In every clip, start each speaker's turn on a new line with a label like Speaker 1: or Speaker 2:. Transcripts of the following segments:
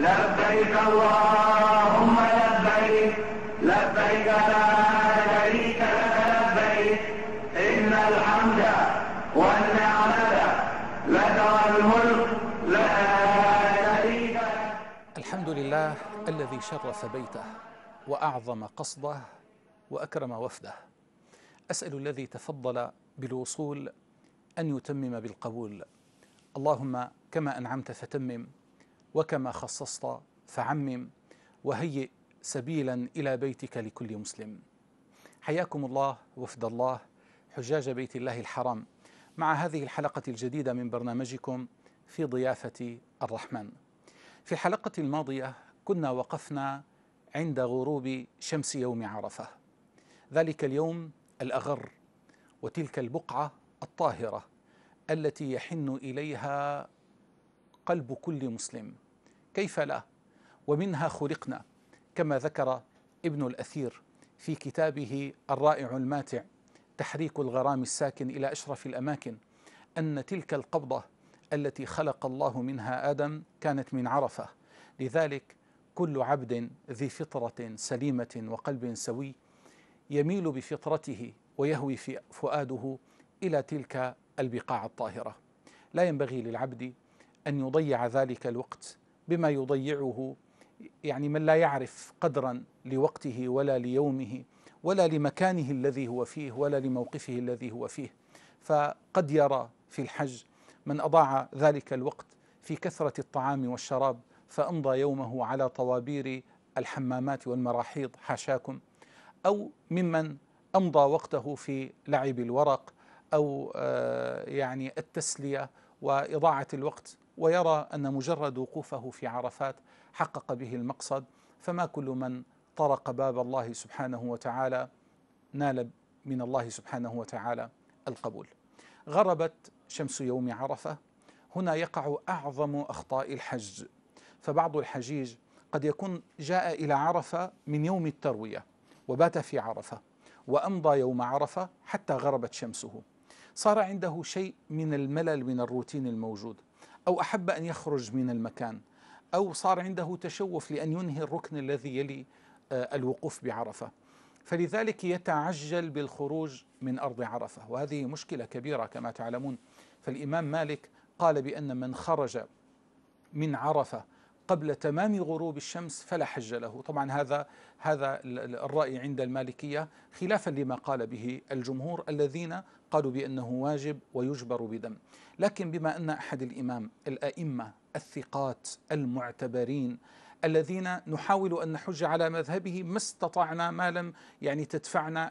Speaker 1: لبيك اللهم لبيك لبيك لا شريك لك لبيك إن الحمد والنعمة لك والملك لا شريك لك الحمد لله الذي شرف بيته وأعظم قصده وأكرم وفده أسأل الذي تفضل بالوصول أن يتمم بالقبول اللهم كما أنعمت فتمم وكما خصصت فعمم وهيئ سبيلا إلى بيتك لكل مسلم حياكم الله وفد الله حجاج بيت الله الحرام مع هذه الحلقة الجديدة من برنامجكم في ضيافة الرحمن في الحلقة الماضية كنا وقفنا عند غروب شمس يوم عرفة ذلك اليوم الأغر وتلك البقعة الطاهرة التي يحن إليها قلب كل مسلم كيف لا ومنها خلقنا كما ذكر ابن الأثير في كتابه الرائع الماتع تحريك الغرام الساكن إلى أشرف الأماكن أن تلك القبضة التي خلق الله منها آدم كانت من عرفة لذلك كل عبد ذي فطرة سليمة وقلب سوي يميل بفطرته ويهوي في فؤاده إلى تلك البقاع الطاهرة لا ينبغي للعبد أن يضيع ذلك الوقت بما يضيعه يعني من لا يعرف قدرا لوقته ولا ليومه ولا لمكانه الذي هو فيه ولا لموقفه الذي هو فيه فقد يرى في الحج من اضاع ذلك الوقت في كثره الطعام والشراب فامضى يومه على طوابير الحمامات والمراحيض حاشاكم او ممن امضى وقته في لعب الورق او آه، يعني التسليه واضاعه الوقت ويرى أن مجرد وقوفه في عرفات حقق به المقصد فما كل من طرق باب الله سبحانه وتعالى نال من الله سبحانه وتعالى القبول غربت شمس يوم عرفة هنا يقع أعظم أخطاء الحج فبعض الحجيج قد يكون جاء إلى عرفة من يوم التروية وبات في عرفة وأمضى يوم عرفة حتى غربت شمسه صار عنده شيء من الملل من الروتين الموجود أو أحب أن يخرج من المكان أو صار عنده تشوف لأن ينهي الركن الذي يلي آه، الوقوف بعرفة فلذلك يتعجل بالخروج من أرض عرفة وهذه مشكلة كبيرة كما تعلمون فالإمام مالك قال بأن من خرج من عرفة قبل تمام غروب الشمس فلا حج له طبعا هذا هذا الرأي عند المالكية خلافا لما قال به الجمهور الذين قالوا بأنه واجب ويجبر بدم لكن بما أن أحد الإمام الأئمة الثقات المعتبرين الذين نحاول أن نحج على مذهبه ما استطعنا ما لم يعني تدفعنا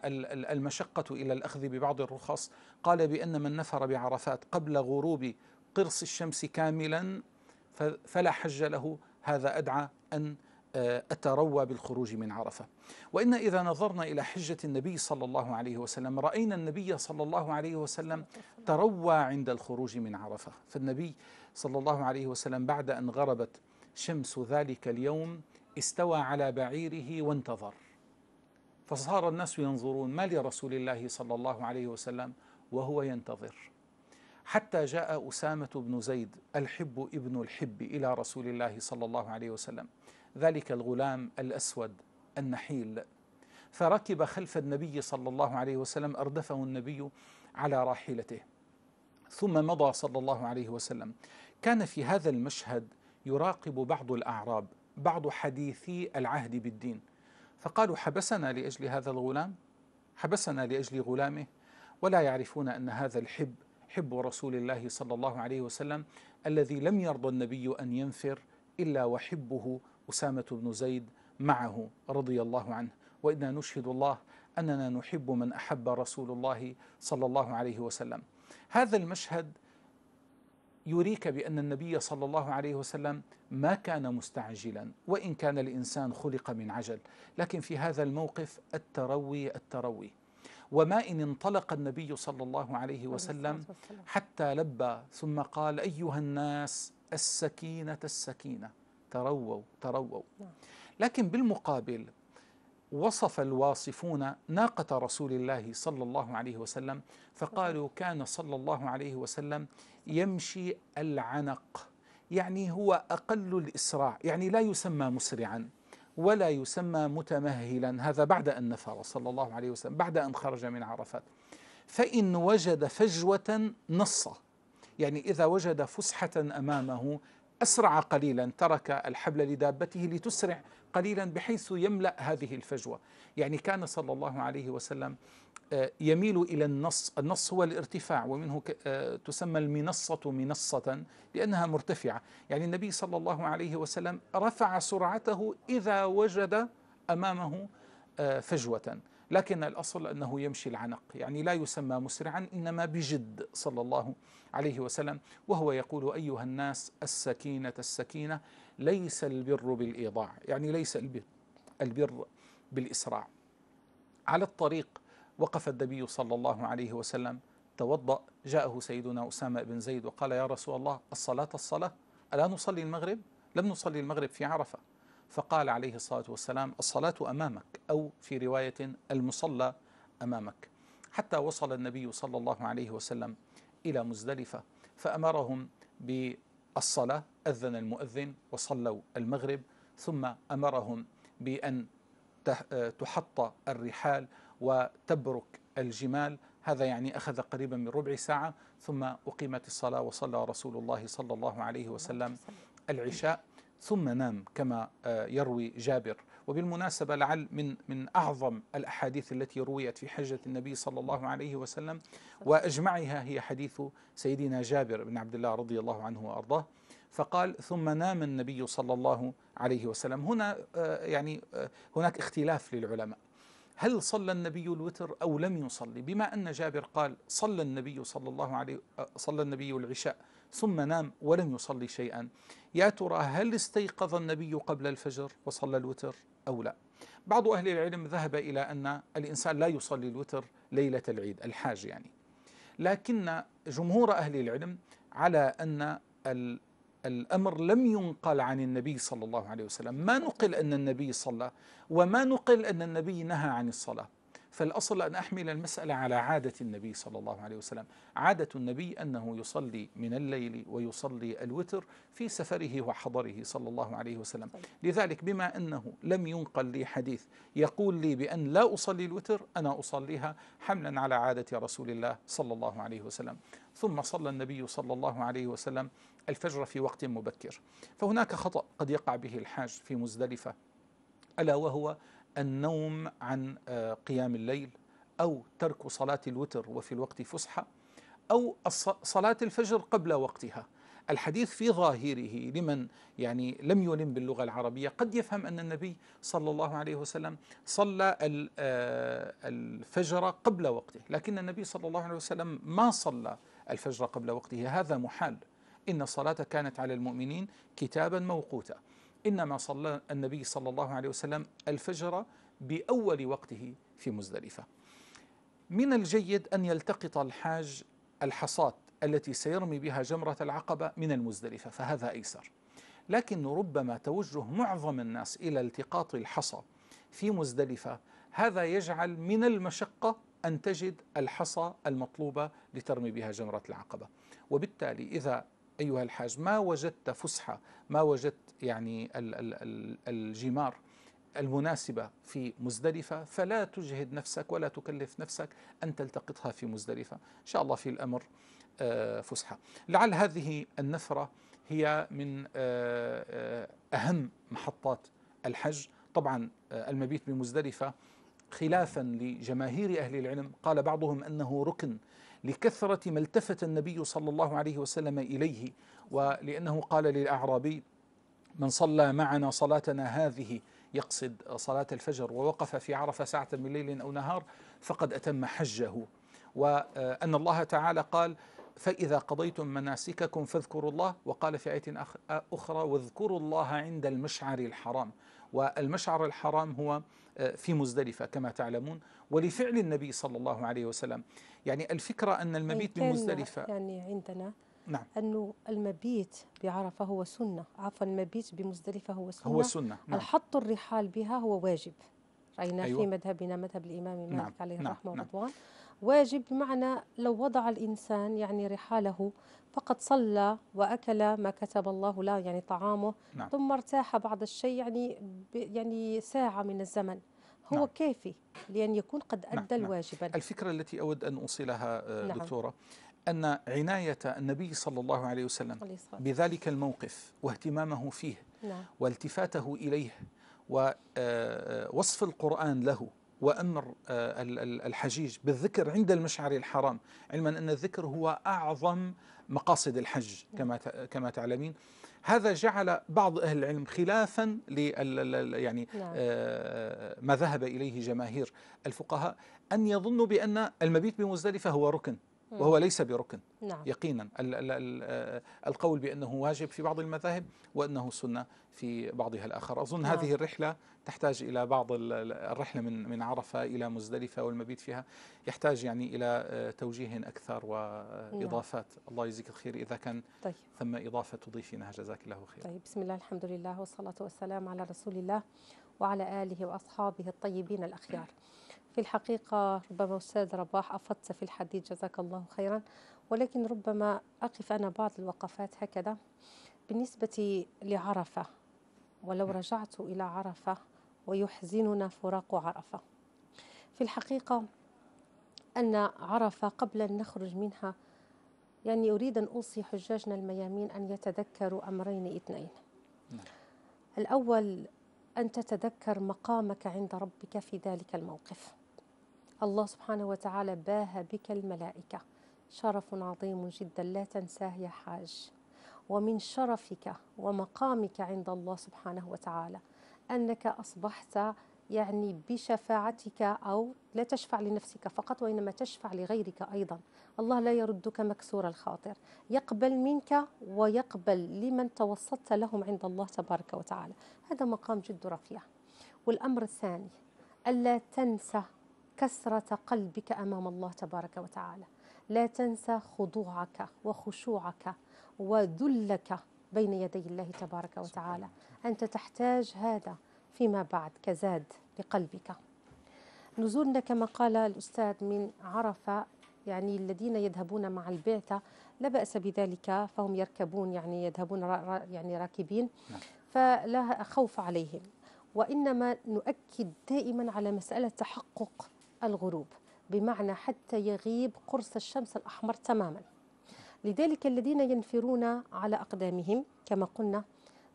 Speaker 1: المشقة إلى الأخذ ببعض الرخص قال بأن من نفر بعرفات قبل غروب قرص الشمس كاملا فلا حج له هذا أدعى أن آه، أتروى بالخروج من عرفة وإن إذا نظرنا إلى حجة النبي صلى الله عليه وسلم رأينا النبي صلى الله عليه وسلم تروى عند الخروج من عرفة فالنبي صلى الله عليه وسلم بعد أن غربت شمس ذلك اليوم استوى على بعيره وانتظر فصار الناس ينظرون ما لرسول الله صلى الله عليه وسلم وهو ينتظر حتى جاء أسامة بن زيد الحب ابن الحب إلى رسول الله صلى الله عليه وسلم ذلك الغلام الأسود النحيل فركب خلف النبي صلى الله عليه وسلم أردفه النبي على راحلته ثم مضى صلى الله عليه وسلم كان في هذا المشهد يراقب بعض الأعراب بعض حديثي العهد بالدين فقالوا حبسنا لأجل هذا الغلام حبسنا لأجل غلامه ولا يعرفون أن هذا الحب حب رسول الله صلى الله عليه وسلم الذي لم يرضى النبي أن ينفر إلا وحبه أسامة بن زيد معه رضي الله عنه وإنا نشهد الله أننا نحب من أحب رسول الله صلى الله عليه وسلم هذا المشهد يريك بأن النبي صلى الله عليه وسلم ما كان مستعجلا وإن كان الإنسان خلق من عجل لكن في هذا الموقف التروي التروي وما إن انطلق النبي صلى الله عليه وسلم حتى لبى ثم قال أيها الناس السكينة السكينة ترووا ترووا نعم. لكن بالمقابل وصف الواصفون ناقة رسول الله صلى الله عليه وسلم فقالوا كان صلى الله عليه وسلم يمشي العنق يعني هو أقل الإسراع يعني لا يسمى مسرعا ولا يسمى متمهلا هذا بعد أن نفر صلى الله عليه وسلم بعد أن خرج من عرفات فإن وجد فجوة نصه يعني إذا وجد فسحة أمامه أسرع قليلا ترك الحبل لدابته لتسرع قليلا بحيث يملأ هذه الفجوة يعني كان صلى الله عليه وسلم آه، يميل إلى النص النص هو الارتفاع ومنه آه، تسمى المنصة منصة لأنها مرتفعة يعني النبي صلى الله عليه وسلم رفع سرعته إذا وجد أمامه آه، فجوة لكن الأصل أنه يمشي العنق يعني لا يسمى مسرعا إنما بجد صلى الله عليه وسلم وهو يقول أيها الناس السكينة السكينة ليس البر بالإيضاع يعني ليس البر البر بالإسراع على الطريق وقف النبي صلى الله عليه وسلم توضأ جاءه سيدنا أسامة بن زيد وقال يا رسول الله الصلاة الصلاة ألا نصلي المغرب؟ لم نصلي المغرب في عرفة فقال عليه الصلاة والسلام الصلاة أمامك أو في رواية المصلى أمامك حتى وصل النبي صلى الله عليه وسلم إلى مزدلفة فأمرهم بالصلاة أذن المؤذن وصلوا المغرب ثم أمرهم بأن تحط الرحال وتبرك الجمال هذا يعني أخذ قريبا من ربع ساعة ثم أقيمت الصلاة وصلى رسول الله صلى الله عليه وسلم العشاء ثم نام كما آه، يروي جابر وبالمناسبة لعل من من أعظم الأحاديث التي رويت في حجة النبي صلى الله عليه وسلم وأجمعها هي حديث سيدنا جابر بن عبد الله رضي الله عنه وأرضاه فقال ثم نام النبي صلى الله عليه وسلم هنا آه، يعني آه، هناك اختلاف للعلماء هل صلى النبي الوتر أو لم يصلي بما أن جابر قال صلى النبي صلى الله عليه صلى النبي العشاء ثم نام ولم يصلي شيئا يا ترى هل استيقظ النبي قبل الفجر وصلى الوتر أو لا بعض أهل العلم ذهب إلى أن الإنسان لا يصلي الوتر ليلة العيد الحاج يعني لكن جمهور أهل العلم على أن الأمر لم ينقل عن النبي صلى الله عليه وسلم ما نقل أن النبي صلى وما نقل أن النبي نهى عن الصلاة فالأصل أن أحمل المسألة على عادة النبي صلى الله عليه وسلم عادة النبي أنه يصلي من الليل ويصلي الوتر في سفره وحضره صلى الله عليه وسلم لذلك بما أنه لم ينقل لي حديث يقول لي بأن لا أصلي الوتر أنا أصليها حملا على عادة رسول الله صلى الله عليه وسلم ثم صلى النبي صلى الله عليه وسلم الفجر في وقت مبكر فهناك خطأ قد يقع به الحاج في مزدلفة ألا وهو النوم عن آه، قيام الليل أو ترك صلاة الوتر وفي الوقت فسحة أو صلاة الفجر قبل وقتها الحديث في ظاهره لمن يعني لم يلم باللغة العربية قد يفهم أن النبي صلى الله عليه وسلم صلى آه، الفجر قبل وقته لكن النبي صلى الله عليه وسلم ما صلى الفجر قبل وقته هذا محال إن الصلاة كانت على المؤمنين كتابا موقوتا إنما صلى النبي صلى الله عليه وسلم الفجر بأول وقته في مزدلفة من الجيد أن يلتقط الحاج الحصاة التي سيرمي بها جمرة العقبة من المزدلفة فهذا أيسر لكن ربما توجه معظم الناس إلى التقاط الحصى في مزدلفة هذا يجعل من المشقة أن تجد الحصى المطلوبة لترمي بها جمرة العقبة وبالتالي إذا أيها الحاج ما وجدت فسحة ما وجدت يعني الجمار المناسبة في مزدلفة فلا تجهد نفسك ولا تكلف نفسك أن تلتقطها في مزدلفة إن شاء الله في الأمر آه، فسحة لعل هذه النفرة هي من آه، آه، أهم محطات الحج طبعا المبيت بمزدلفة خلافا لجماهير أهل العلم قال بعضهم أنه ركن لكثرة ما التفت النبي صلى الله عليه وسلم إليه ولأنه قال للأعرابي من صلى معنا صلاتنا هذه يقصد صلاة الفجر ووقف في عرفة ساعة من ليل أو نهار فقد أتم حجه وأن الله تعالى قال فإذا قضيتم مناسككم فاذكروا الله وقال في آية أخرى واذكروا الله عند المشعر الحرام والمشعر الحرام هو آه، في مزدلفة كما تعلمون ولفعل النبي صلى الله عليه وسلم يعني الفكرة أن يعني المبيت بمزدلفة
Speaker 2: يعني عندنا نعم أنه المبيت بعرفة هو سنة عفوا المبيت بمزدلفة هو سنة هو سنة نعم. الحط الرحال بها هو واجب رأينا أيوة. في مذهبنا مذهب الإمام مالك نعم. عليه نعم. الرحمة نعم. والرضوان نعم. واجب بمعنى لو وضع الإنسان يعني رحاله فقد صلى وأكل ما كتب الله له يعني طعامه نعم. ثم ارتاح بعض الشيء يعني يعني ساعة من الزمن هو نعم. كافي لأن يكون قد نعم، أدى نعم. الواجب
Speaker 1: الفكرة التي أود أن أوصلها آه، نعم. دكتورة أن عناية النبي صلى الله عليه وسلم بذلك الموقف واهتمامه فيه نعم. والتفاته إليه ووصف آه، القرآن له وأمر آه، الحجيج بالذكر عند المشعر الحرام علما أن الذكر هو أعظم مقاصد الحج كما كما تعلمين هذا جعل بعض أهل العلم خلافا لل يعني نعم. آه، ما ذهب إليه جماهير الفقهاء أن يظنوا بأن المبيت بمزدلفة هو ركن وهو ليس بركن نعم. يقينا الـ الـ الـ القول بأنه واجب في بعض المذاهب وأنه سنة في بعضها الآخر أظن نعم. هذه الرحلة تحتاج إلى بعض الرحلة من من عرفة إلى مزدلفة والمبيت فيها يحتاج يعني إلى آه، توجيه أكثر نعم. وإضافات نعم. الله يجزيك الخير إذا كان طيب. ثم إضافة تضيفينها جزاك الله خير طيب
Speaker 2: بسم الله الحمد لله والصلاة والسلام على رسول الله وعلى آله وأصحابه الطيبين الأخيار في الحقيقة ربما أستاذ رباح أفضت في الحديث جزاك الله خيرا ولكن ربما أقف أنا بعض الوقفات هكذا بالنسبة لعرفة ولو رجعت إلى عرفة ويحزننا فراق عرفة في الحقيقة أن عرفة قبل أن نخرج منها يعني أريد أن أوصي حجاجنا الميامين أن يتذكروا أمرين اثنين نعم. الأول أن تتذكر مقامك عند ربك في ذلك الموقف الله سبحانه وتعالى باه بك الملائكة شرف عظيم جدا لا تنساه يا حاج ومن شرفك ومقامك عند الله سبحانه وتعالى أنك أصبحت يعني بشفاعتك أو لا تشفع لنفسك فقط وإنما تشفع لغيرك أيضا الله لا يردك مكسور الخاطر يقبل منك ويقبل لمن توسطت لهم عند الله تبارك وتعالى هذا مقام جد رفيع والأمر الثاني ألا تنسى كسرة قلبك أمام الله تبارك وتعالى لا تنسى خضوعك وخشوعك وذلك بين يدي الله تبارك وتعالى أنت تحتاج هذا فيما بعد كزاد لقلبك نزولنا كما قال الأستاذ من عرفة يعني الذين يذهبون مع البعثة لا بأس بذلك فهم يركبون يعني يذهبون يعني راكبين نعم. فلا خوف عليهم وإنما نؤكد دائما على مسألة تحقق الغروب بمعنى حتى يغيب قرص الشمس الأحمر تماما لذلك الذين ينفرون على أقدامهم كما قلنا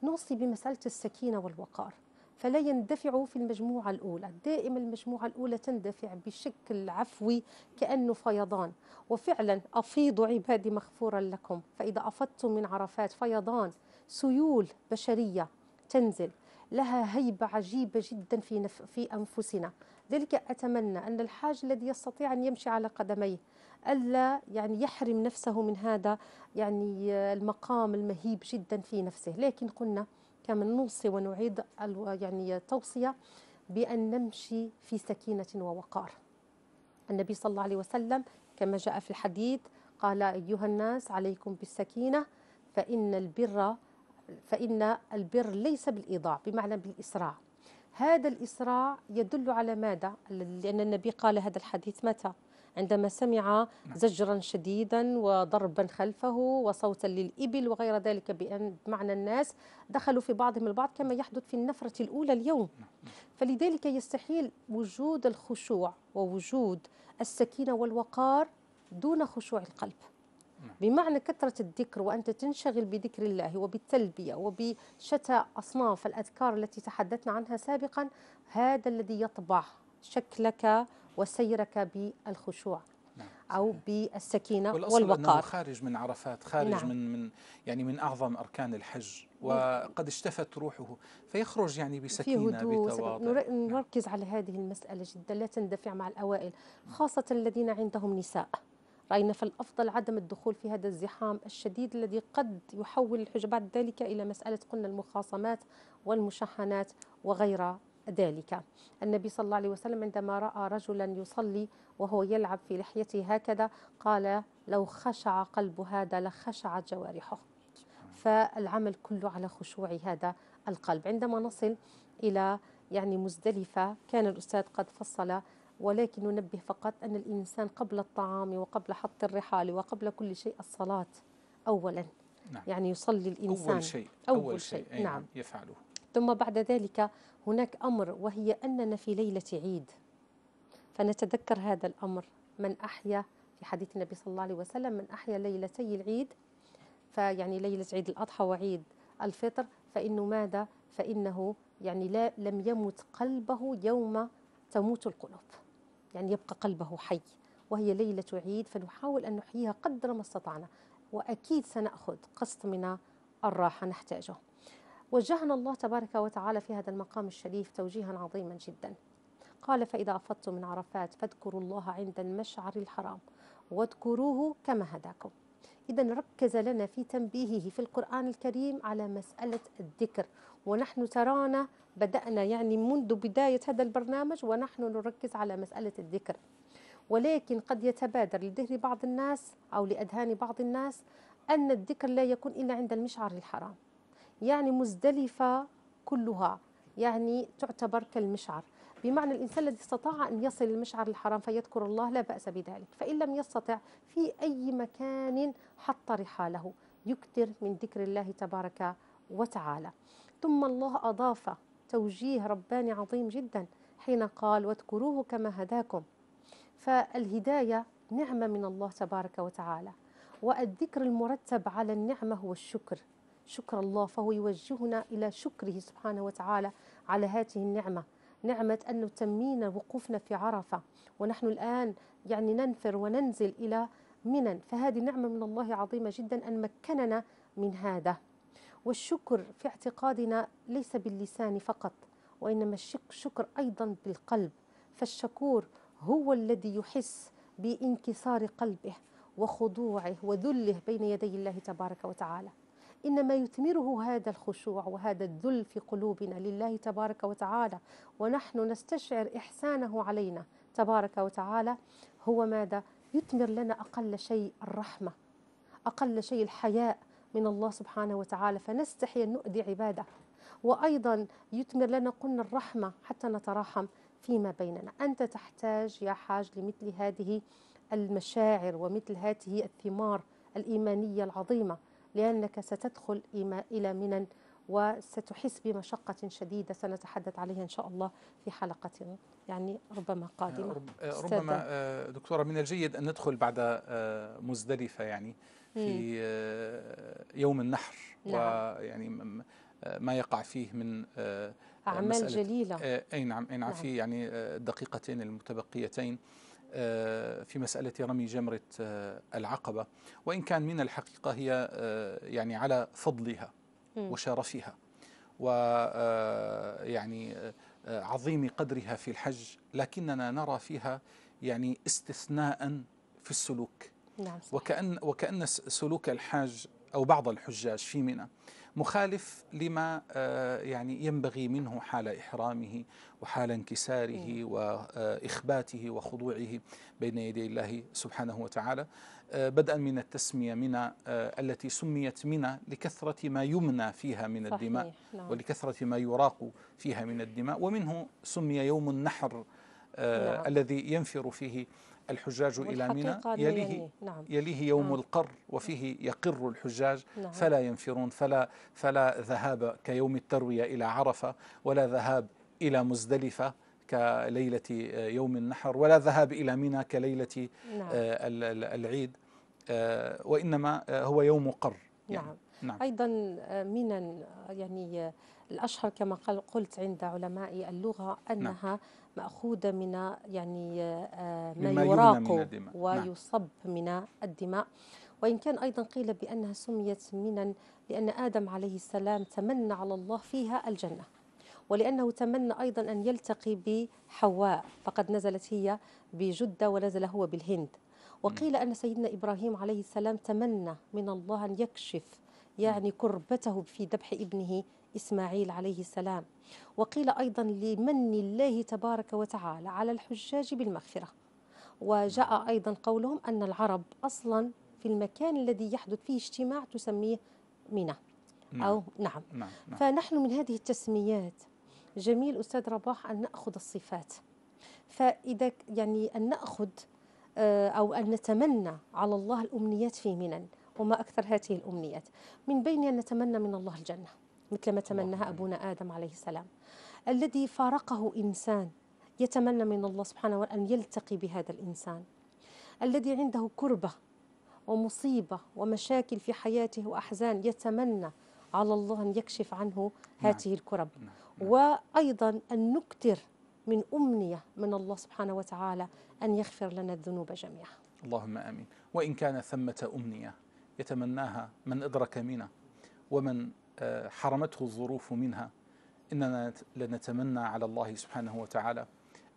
Speaker 2: نوصي بمسألة السكينة والوقار فلا يندفعوا في المجموعة الأولى دائما المجموعة الأولى تندفع بشكل عفوي كأنه فيضان وفعلا أفيض عبادي مغفورا لكم فإذا أفضتم من عرفات فيضان سيول بشرية تنزل لها هيبة عجيبة جدا في, نف... في أنفسنا ذلك أتمنى أن الحاج الذي يستطيع أن يمشي على قدميه ألا يعني يحرم نفسه من هذا يعني آه، المقام المهيب جدا في نفسه لكن قلنا كما نوصي ونعيد يعني توصية بأن نمشي في سكينة ووقار النبي صلى الله عليه وسلم كما جاء في الحديث قال أيها الناس عليكم بالسكينة فإن البر فإن البر ليس بالإيضاع بمعنى بالإسراع هذا الإسراع يدل على ماذا؟ لأن النبي قال هذا الحديث متى؟ عندما سمع نعم. زجرا شديدا وضربا خلفه وصوتا للإبل وغير ذلك بأن معنى الناس دخلوا في بعضهم البعض كما يحدث في النفرة الأولى اليوم نعم. فلذلك يستحيل وجود الخشوع ووجود السكينة والوقار دون خشوع القلب بمعنى كثرة الذكر وأنت تنشغل بذكر الله وبالتلبية وبشتى أصناف الأذكار التي تحدثنا عنها سابقا هذا الذي يطبع شكلك وسيرك بالخشوع نعم. او بالسكينه والأصل والوقار أنه
Speaker 1: خارج من عرفات خارج نعم. من من يعني من اعظم اركان الحج نعم. وقد اشتفت روحه فيخرج يعني بسكينه في هدوء بتواضع
Speaker 2: نعم. نركز على هذه المساله جدا لا تندفع مع الاوائل خاصه الذين عندهم نساء رأينا فالأفضل عدم الدخول في هذا الزحام الشديد الذي قد يحول الحجة بعد ذلك إلى مسألة قلنا المخاصمات والمشاحنات وغير ذلك النبي صلى الله عليه وسلم عندما رأى رجلا يصلي وهو يلعب في لحيته هكذا قال لو خشع قلب هذا لخشعت جوارحه فالعمل كله على خشوع هذا القلب عندما نصل إلى يعني مزدلفة كان الأستاذ قد فصل ولكن ننبه فقط أن الإنسان قبل الطعام وقبل حط الرحال وقبل كل شيء الصلاة أولا نعم. يعني يصلي الإنسان أول شيء أول, أول شيء, شيء. نعم،, نعم يفعله ثم بعد ذلك هناك أمر وهي أننا في ليلة عيد فنتذكر هذا الأمر من أحيا في حديث النبي صلى الله عليه وسلم من أحيا ليلتي العيد فيعني ليلة عيد الأضحى وعيد الفطر فإنه ماذا؟ فإنه يعني لا لم يمت قلبه يوم تموت القلوب يعني يبقى قلبه حي وهي ليلة عيد فنحاول أن نحييها قدر ما استطعنا وأكيد سنأخذ قسط من الراحة نحتاجه وجهنا الله تبارك وتعالى في هذا المقام الشريف توجيها عظيما جدا قال فإذا أفضتم من عرفات فاذكروا الله عند المشعر الحرام واذكروه كما هداكم إذا ركز لنا في تنبيهه في القرآن الكريم على مسألة الذكر ونحن ترانا بدأنا يعني منذ بداية هذا البرنامج ونحن نركز على مسألة الذكر ولكن قد يتبادر لذهن بعض الناس أو لأذهان بعض الناس أن الذكر لا يكون إلا عند المشعر الحرام يعني مزدلفة كلها يعني تعتبر كالمشعر بمعنى الإنسان الذي استطاع أن يصل المشعر الحرام فيذكر الله لا بأس بذلك فإن لم يستطع في أي مكان حط رحاله يكثر من ذكر الله تبارك وتعالى ثم الله أضاف توجيه رباني عظيم جدا حين قال واذكروه كما هداكم فالهداية نعمة من الله تبارك وتعالى والذكر المرتب على النعمة هو الشكر شكر الله فهو يوجهنا إلى شكره سبحانه وتعالى على هذه النعمة نعمة أن نتمينا وقوفنا في عرفة ونحن الآن يعني ننفر وننزل إلى منن فهذه نعمة من الله عظيمة جدا أن مكننا من هذا والشكر في اعتقادنا ليس باللسان فقط وإنما الشكر أيضا بالقلب فالشكور هو الذي يحس بانكسار قلبه وخضوعه وذله بين يدي الله تبارك وتعالى إنما يثمره هذا الخشوع وهذا الذل في قلوبنا لله تبارك وتعالى ونحن نستشعر إحسانه علينا تبارك وتعالى هو ماذا يثمر لنا أقل شيء الرحمة أقل شيء الحياء من الله سبحانه وتعالى فنستحي أن نؤذي عباده وأيضا يثمر لنا قلنا الرحمة حتى نتراحم فيما بيننا أنت تحتاج يا حاج لمثل هذه المشاعر ومثل هذه الثمار الإيمانية العظيمة لأنك ستدخل إلى منن وستحس بمشقة شديدة سنتحدث عليها إن شاء الله في حلقة يعني ربما قادمة ربما
Speaker 1: آه، دكتورة من الجيد أن ندخل بعد آه، مزدلفة يعني في آه، يوم النحر نعم. ويعني ما يقع فيه من آه، أعمال جليلة آه، أي نعم أي نعم, نعم. في يعني الدقيقتين المتبقيتين في مسألة رمي جمرة العقبة وإن كان من الحقيقة هي يعني على فضلها وشرفها ويعني عظيم قدرها في الحج لكننا نرى فيها يعني استثناء في السلوك نعم صحيح. وكأن, وكأن سلوك الحاج أو بعض الحجاج في منى مخالف لما آه، يعني ينبغي منه حال إحرامه وحال انكساره وإخباته آه، وخضوعه بين يدي الله سبحانه وتعالى آه، بدءا من التسمية منى التي سميت منى لكثرة ما يمنى فيها من الدماء نعم. ولكثرة ما يراق فيها من الدماء ومنه سمي يوم النحر نعم. الذي ينفر فيه الحجاج إلى منى يليه, نعم يليه يوم نعم القر وفيه يقر الحجاج نعم فلا ينفرون فلا, فلا ذهاب كيوم التروية إلى عرفة ولا ذهاب إلى مزدلفة كليلة آه، يوم النحر ولا ذهاب إلى منى كليلة آه، نعم العيد آه، وإنما هو يوم
Speaker 2: قر يعني نعم نعم. أيضا منى يعني الأشهر كما قلت عند علماء اللغة نعم. أنها نعم. مأخوذة من يعني آه، ما يراق نعم. ويصب من الدماء وإن كان أيضا قيل بأنها سميت منا لأن آدم عليه السلام تمنى على الله فيها الجنة ولأنه تمنى أيضا أن يلتقي بحواء فقد نزلت هي بجدة ونزل هو بالهند وقيل أن سيدنا إبراهيم عليه السلام تمنى من الله أن يكشف يعني كربته في ذبح ابنه إسماعيل عليه السلام وقيل أيضا لمن الله تبارك وتعالى على الحجاج بالمغفرة وجاء أيضا قولهم أن العرب أصلا في المكان الذي يحدث فيه اجتماع تسميه منى
Speaker 1: نعم. أو نعم.
Speaker 2: نعم. نعم فنحن من هذه التسميات جميل أستاذ رباح أن نأخذ الصفات فإذا يعني أن نأخذ آه، أو أن نتمنى على الله الأمنيات في منن وما أكثر هذه الأمنيات من بين أن نتمنى من الله الجنة مثل ما تمناها أبونا آدم عليه السلام الذي فارقه إنسان يتمنى من الله سبحانه وتعالى أن يلتقي بهذا الإنسان الذي عنده كربة ومصيبة ومشاكل في حياته وأحزان يتمنى على الله أن يكشف عنه نعم. هذه نعم. الكرب نعم. وأيضا أن نكثر من أمنية من الله سبحانه وتعالى أن يغفر لنا الذنوب جميعا
Speaker 1: اللهم آمين وإن كان ثمة أمنية يتمناها من أدرك منا ومن حرمته الظروف منها إننا لنتمنى على الله سبحانه وتعالى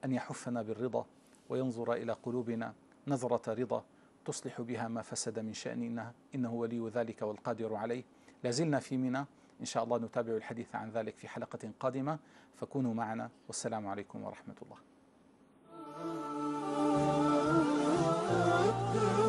Speaker 1: أن يحفنا بالرضا وينظر إلى قلوبنا نظرة رضا تصلح بها ما فسد من شأننا إنه ولي ذلك والقادر عليه لازلنا في منى إن شاء الله نتابع الحديث عن ذلك في حلقة قادمة فكونوا معنا والسلام عليكم ورحمة الله